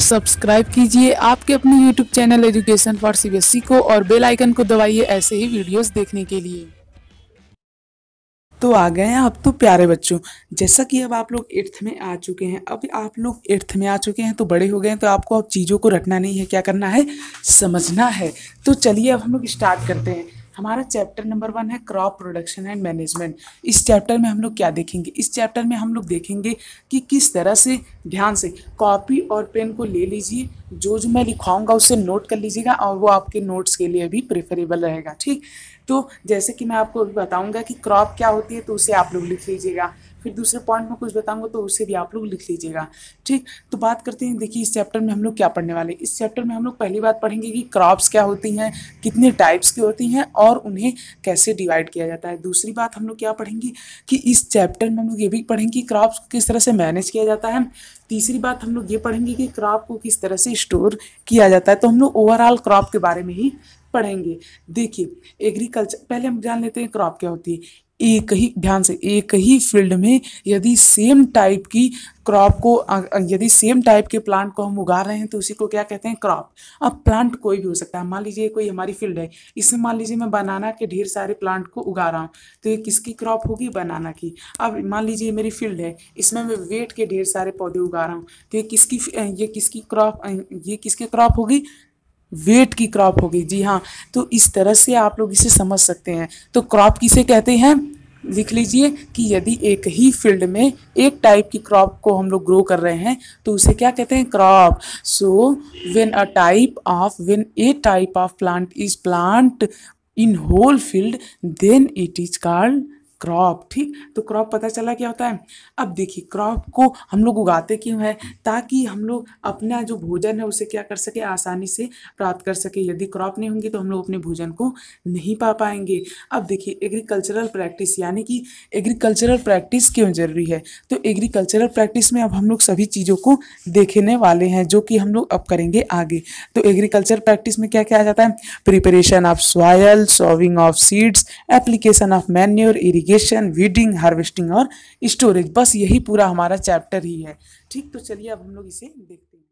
subscribe कीजिए आपके अपने YouTube channel education for CBSE को और बेल आइकन को दबाइए ऐसे ही वीडियोस देखने के लिए तो आ गए हैं अब तो प्यारे बच्चों जैसा कि अब आप लोग एट्थ में आ चुके हैं अब आप लोग एट्थ में आ चुके हैं तो बड़े हो गए हैं तो आपको अब चीज़ों को रटना नहीं है क्या करना है समझना है तो चलिए अब हम लोग स्टार्ट करते हैं हमारा चैप्टर नंबर वन है क्रॉप प्रोडक्शन एंड मैनेजमेंट इस चैप्टर में हम लोग क्या देखेंगे इस चैप्टर में हम लोग देखेंगे कि किस तरह से ध्यान से कॉपी और पेन को ले लीजिए जो जो मैं लिखवाऊंगा उसे नोट कर लीजिएगा और वो आपके नोट्स के लिए भी प्रेफरेबल रहेगा ठीक तो जैसे कि मैं आपको अभी बताऊँगा कि क्रॉप क्या होती है तो उसे आप लोग लिख लीजिएगा फिर दूसरे पॉइंट में कुछ बताऊंगा तो उसे भी आप लोग लिख लीजिएगा ठीक तो बात करते हैं देखिए इस चैप्टर में हम लोग क्या पढ़ने वाले इस चैप्टर में हम लोग पहली बात पढ़ेंगे कि क्रॉप्स क्या होती हैं कितने टाइप्स की होती हैं और उन्हें कैसे डिवाइड किया जाता है दूसरी बात हम लोग क्या पढ़ेंगे कि इस चैप्टर में हम लोग ये भी पढ़ेंगे कि क्रॉप्स को किस तरह से मैनेज किया जाता है तीसरी बात हम लोग ये पढ़ेंगे कि क्रॉप को किस तरह से स्टोर किया जाता है तो हम लोग ओवरऑल क्रॉप के बारे में ही पढ़ेंगे देखिए एग्रीकल्चर पहले हम जान लेते हैं क्रॉप क्या होती है एक ही ध्यान से एक ही फील्ड में यदि सेम टाइप की क्रॉप को यदि सेम टाइप के प्लांट को हम उगा रहे हैं तो उसी को क्या कहते हैं क्रॉप अब प्लांट कोई भी हो सकता है मान लीजिए कोई हमारी फील्ड है इसमें मान लीजिए मैं बनाना के ढेर सारे प्लांट को उगा रहा हूँ तो ये किसकी क्रॉप होगी बनाना की अब मान लीजिए मेरी फील्ड है इसमें मैं वेट के ढेर सारे पौधे उगा रहा हूँ तो ये किसकी ये किसकी क्रॉप ये किसकी क्रॉप होगी वेट की क्रॉप हो गई जी हाँ तो इस तरह से आप लोग इसे समझ सकते हैं तो क्रॉप किसे कहते हैं लिख लीजिए कि यदि एक ही फील्ड में एक टाइप की क्रॉप को हम लोग ग्रो कर रहे हैं तो उसे क्या कहते हैं crop so when a type of when a type of plant is plant in whole field then it is called crop ठीक तो क्रॉप पता चला क्या होता है अब देखिए क्रॉप को हम लोग उगाते क्यों है ताकि हम लोग अपना जो भोजन है उसे क्या कर सके आसानी से प्राप्त कर सके यदि क्रॉप नहीं होंगे तो हम लोग अपने भोजन को नहीं पा पाएंगे अब देखिए एग्रीकल्चरल प्रैक्टिस यानी कि एग्रीकल्चरल प्रैक्टिस क्यों ज़रूरी है तो एग्रीकल्चरल प्रैक्टिस में अब हम लोग सभी चीज़ों को देखने वाले हैं जो कि हम लोग अब करेंगे आगे तो एग्रीकल्चर प्रैक्टिस में क्या क्या आ जाता है preparation of soil sowing of seeds application of manure irrigation irrigation weeding harvesting और स्टोरेज बस यही पूरा हमारा चैप्टर ही है ठीक तो चलिए अब हम लोग इसे देखते हैं